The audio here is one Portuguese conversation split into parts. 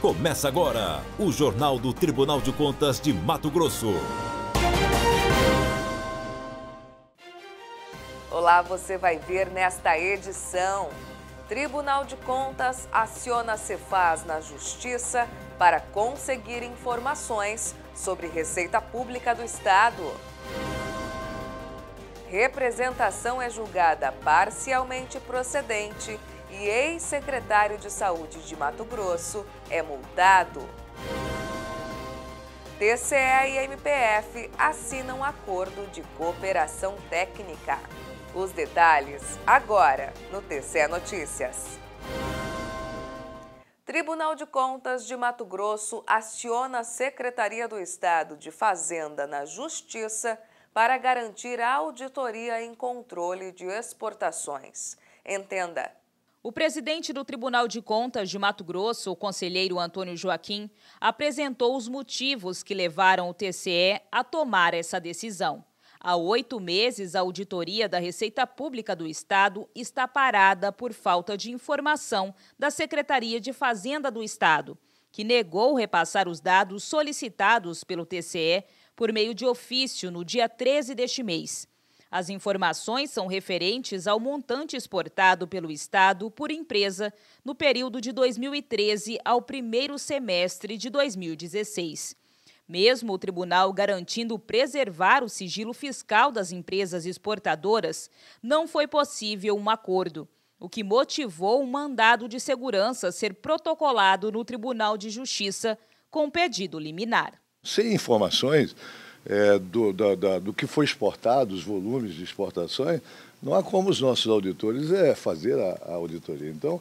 Começa agora o Jornal do Tribunal de Contas de Mato Grosso. Olá, você vai ver nesta edição. Tribunal de Contas aciona Cefaz na Justiça para conseguir informações sobre Receita Pública do Estado. Representação é julgada parcialmente procedente e ex-secretário de Saúde de Mato Grosso é multado. TCE e MPF assinam acordo de cooperação técnica. Os detalhes agora no TCE Notícias. Tribunal de Contas de Mato Grosso aciona a Secretaria do Estado de Fazenda na Justiça para garantir auditoria em controle de exportações. Entenda, o presidente do Tribunal de Contas de Mato Grosso, o conselheiro Antônio Joaquim, apresentou os motivos que levaram o TCE a tomar essa decisão. Há oito meses, a auditoria da Receita Pública do Estado está parada por falta de informação da Secretaria de Fazenda do Estado, que negou repassar os dados solicitados pelo TCE por meio de ofício no dia 13 deste mês. As informações são referentes ao montante exportado pelo Estado por empresa no período de 2013 ao primeiro semestre de 2016. Mesmo o tribunal garantindo preservar o sigilo fiscal das empresas exportadoras, não foi possível um acordo, o que motivou um mandado de segurança ser protocolado no Tribunal de Justiça com pedido liminar. Sem informações, é, do, da, da, do que foi exportado, os volumes de exportações, não há como os nossos auditores é fazer a, a auditoria. Então,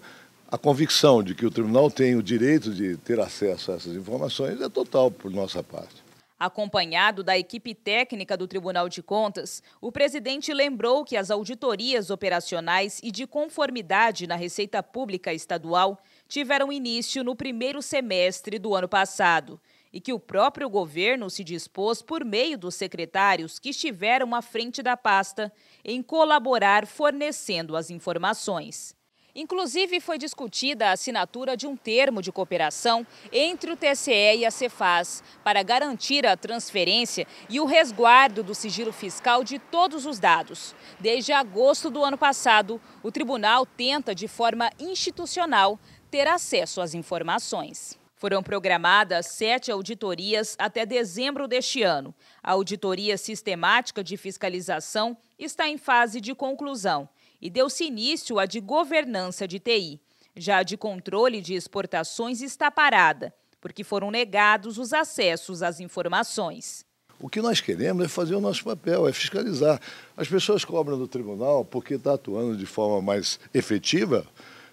a convicção de que o tribunal tem o direito de ter acesso a essas informações é total por nossa parte. Acompanhado da equipe técnica do Tribunal de Contas, o presidente lembrou que as auditorias operacionais e de conformidade na Receita Pública Estadual tiveram início no primeiro semestre do ano passado e que o próprio governo se dispôs, por meio dos secretários que estiveram à frente da pasta, em colaborar fornecendo as informações. Inclusive, foi discutida a assinatura de um termo de cooperação entre o TCE e a Cefaz para garantir a transferência e o resguardo do sigilo fiscal de todos os dados. Desde agosto do ano passado, o tribunal tenta, de forma institucional, ter acesso às informações. Foram programadas sete auditorias até dezembro deste ano. A auditoria sistemática de fiscalização está em fase de conclusão e deu-se início à de governança de TI. Já a de controle de exportações está parada, porque foram negados os acessos às informações. O que nós queremos é fazer o nosso papel, é fiscalizar. As pessoas cobram do tribunal porque está atuando de forma mais efetiva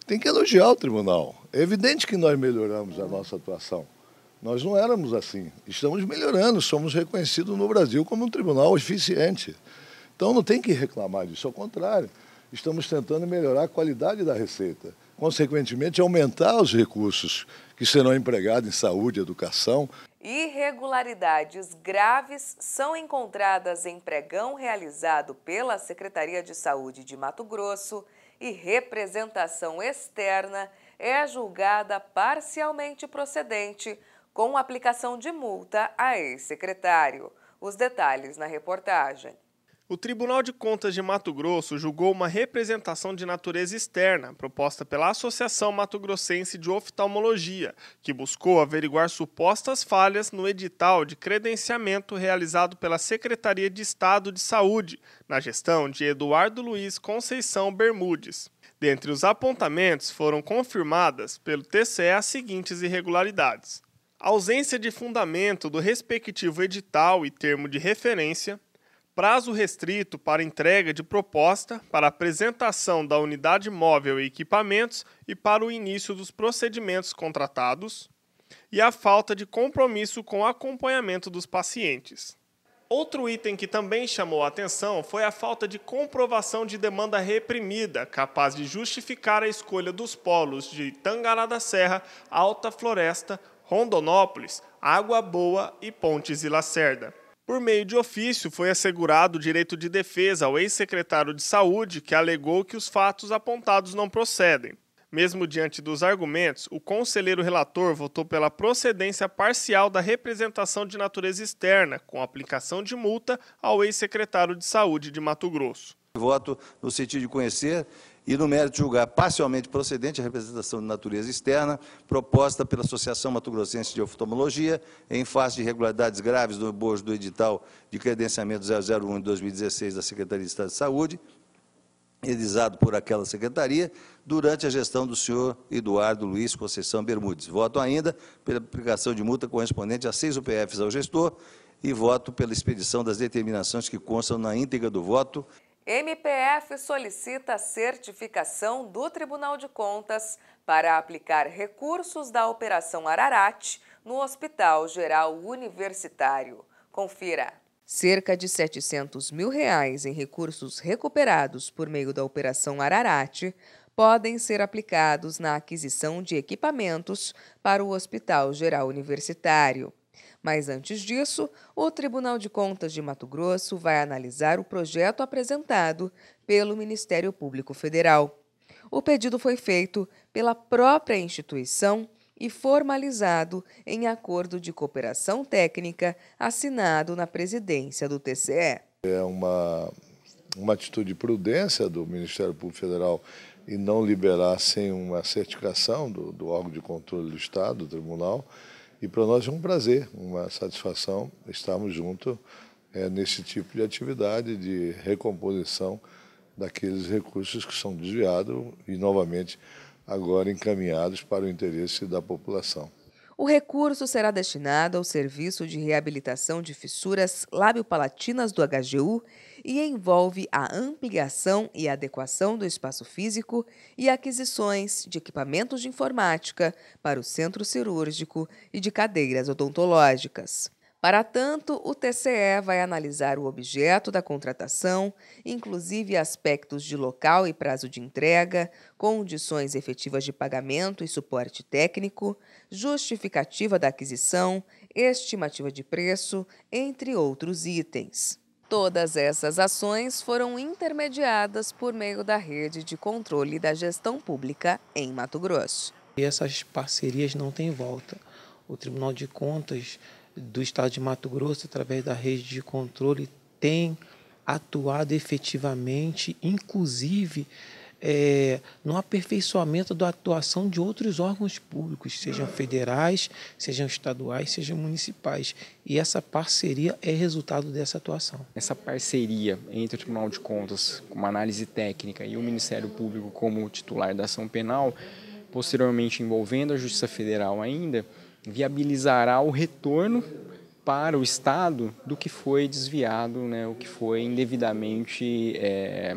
tem que elogiar o tribunal. É evidente que nós melhoramos a nossa atuação. Nós não éramos assim. Estamos melhorando, somos reconhecidos no Brasil como um tribunal eficiente. Então não tem que reclamar disso, ao contrário. Estamos tentando melhorar a qualidade da receita. Consequentemente, aumentar os recursos que serão empregados em saúde, educação. Irregularidades graves são encontradas em pregão realizado pela Secretaria de Saúde de Mato Grosso, e representação externa é julgada parcialmente procedente com aplicação de multa a ex-secretário. Os detalhes na reportagem. O Tribunal de Contas de Mato Grosso julgou uma representação de natureza externa proposta pela Associação Mato Grossense de Oftalmologia, que buscou averiguar supostas falhas no edital de credenciamento realizado pela Secretaria de Estado de Saúde, na gestão de Eduardo Luiz Conceição Bermudes. Dentre os apontamentos, foram confirmadas pelo TCE as seguintes irregularidades: ausência de fundamento do respectivo edital e termo de referência prazo restrito para entrega de proposta, para apresentação da unidade móvel e equipamentos e para o início dos procedimentos contratados, e a falta de compromisso com o acompanhamento dos pacientes. Outro item que também chamou a atenção foi a falta de comprovação de demanda reprimida, capaz de justificar a escolha dos polos de Tangará da Serra, Alta Floresta, Rondonópolis, Água Boa e Pontes e Lacerda. Por meio de ofício, foi assegurado o direito de defesa ao ex-secretário de Saúde, que alegou que os fatos apontados não procedem. Mesmo diante dos argumentos, o conselheiro relator votou pela procedência parcial da representação de natureza externa, com aplicação de multa ao ex-secretário de Saúde de Mato Grosso. Voto no sentido de conhecer e no mérito julgar parcialmente procedente a representação de natureza externa proposta pela Associação Mato Grossense de Oftalmologia, em face de irregularidades graves no bojo do edital de credenciamento 001 de 2016 da Secretaria de Estado de Saúde, realizado por aquela secretaria, durante a gestão do senhor Eduardo Luiz Conceição Bermudes. Voto ainda pela aplicação de multa correspondente a seis UPFs ao gestor e voto pela expedição das determinações que constam na íntegra do voto. MPF solicita certificação do Tribunal de Contas para aplicar recursos da Operação Ararat no Hospital Geral Universitário. Confira. Cerca de 700 mil reais em recursos recuperados por meio da Operação Ararat podem ser aplicados na aquisição de equipamentos para o Hospital Geral Universitário. Mas antes disso, o Tribunal de Contas de Mato Grosso vai analisar o projeto apresentado pelo Ministério Público Federal. O pedido foi feito pela própria instituição e formalizado em acordo de cooperação técnica assinado na presidência do TCE. É uma, uma atitude de prudência do Ministério Público Federal e não liberar sem uma certificação do, do órgão de controle do Estado, do tribunal, e para nós é um prazer, uma satisfação estarmos juntos é, nesse tipo de atividade de recomposição daqueles recursos que são desviados e novamente agora encaminhados para o interesse da população. O recurso será destinado ao Serviço de Reabilitação de Fissuras Lábio-Palatinas do HGU e envolve a ampliação e adequação do espaço físico e aquisições de equipamentos de informática para o centro cirúrgico e de cadeiras odontológicas. Para tanto, o TCE vai analisar o objeto da contratação, inclusive aspectos de local e prazo de entrega, condições efetivas de pagamento e suporte técnico, justificativa da aquisição, estimativa de preço, entre outros itens. Todas essas ações foram intermediadas por meio da rede de controle da gestão pública em Mato Grosso. E essas parcerias não têm volta. O Tribunal de Contas do Estado de Mato Grosso, através da rede de controle, tem atuado efetivamente, inclusive é, no aperfeiçoamento da atuação de outros órgãos públicos, sejam federais, sejam estaduais, sejam municipais. E essa parceria é resultado dessa atuação. Essa parceria entre o Tribunal de Contas, com uma análise técnica, e o Ministério Público como titular da ação penal, posteriormente envolvendo a Justiça Federal ainda, viabilizará o retorno para o Estado do que foi desviado, né, o que foi indevidamente é,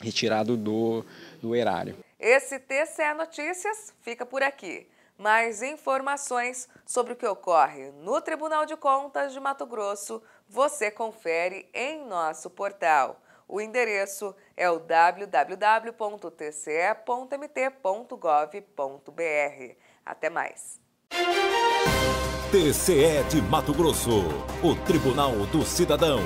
retirado do, do erário. Esse TCE Notícias fica por aqui. Mais informações sobre o que ocorre no Tribunal de Contas de Mato Grosso você confere em nosso portal. O endereço é o www.tce.mt.gov.br. Até mais! TCE de Mato Grosso, o Tribunal do Cidadão.